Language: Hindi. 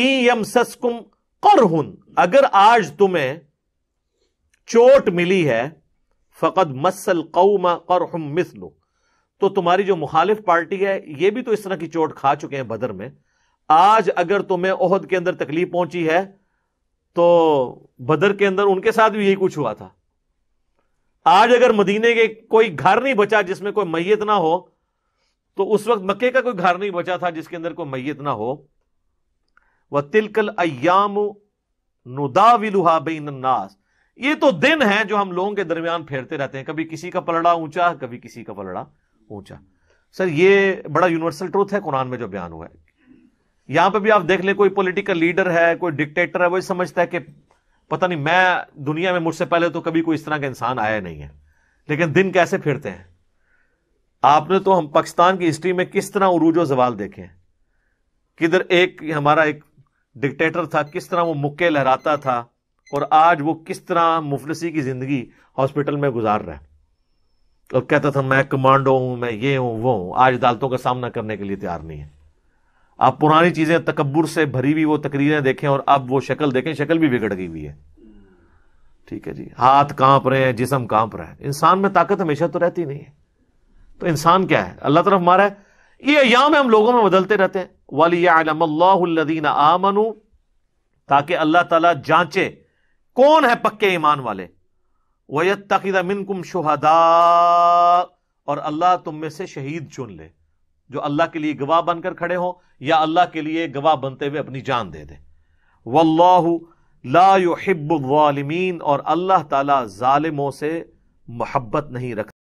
ईयमसस्कुम करहुन अगर आज तुम्हें चोट मिली है फकत मसल कौमा करहुम मिसलो तो तुम्हारी जो मुखालिफ पार्टी है यह भी तो इस तरह की चोट खा चुके हैं बदर में आज अगर तुम्हें ओहद के अंदर तकलीफ पहुंची है तो बदर के अंदर उनके साथ भी यही कुछ हुआ था आज अगर मदीने के कोई घर नहीं बचा जिसमें कोई मैयत ना हो तो उस वक्त मक्के का कोई घर नहीं बचा था जिसके अंदर कोई मैयत ना हो व तिलकल अयाम नुदाविलुहा बेनास ये तो दिन है जो हम लोगों के दरमियान फेरते रहते हैं कभी किसी का पलड़ा ऊंचा कभी किसी का पलड़ा ऊंचा सर ये बड़ा यूनिवर्सल ट्रूथ है कुरान में जो बयान हुआ है यहां पे भी आप देख लें कोई पॉलिटिकल लीडर है कोई डिक्टेटर है वो समझता है कि पता नहीं मैं दुनिया में मुझसे पहले तो कभी कोई इस तरह का इंसान आया नहीं है लेकिन दिन कैसे फेरते हैं आपने तो हम पाकिस्तान की हिस्ट्री में किस तरह उरूज जवाल देखे किधर एक हमारा एक डिक्टेटर था किस तरह वो मुक्के लहराता था और आज वो किस तरह मुफलसी की जिंदगी हॉस्पिटल में गुजार रहा है और कहता था मैं कमांडो हूं मैं ये हूं वो हूं आज अदालतों का सामना करने के लिए तैयार नहीं है आप पुरानी चीजें तकबर से भरी हुई वो तकरीरें देखें और अब वो शक्ल देखें शक्ल भी बिगड़ गई हुई है ठीक है जी हाथ कांप रहे हैं जिसम कांप रहे हैं इंसान में ताकत हमेशा तो रहती नहीं है तो इंसान क्या है अल्लाह तरफ मारा है ये अयाम हम लोगों में बदलते रहते हैं वलीदीन आमनु ताकि अल्लाह ताला जांचे कौन है पक्के ईमान वाले वयत तकीदा मिनकुम शुहदा और अल्लाह तुम में से शहीद चुन ले जो अल्लाह के लिए गवाह बनकर खड़े हो या अल्लाह के लिए गवाह बनते हुए अपनी जान दे दे वल्लाहु ला युहिब्बुल और अल्लाह ताला जालिमों से मोहब्बत नहीं रखता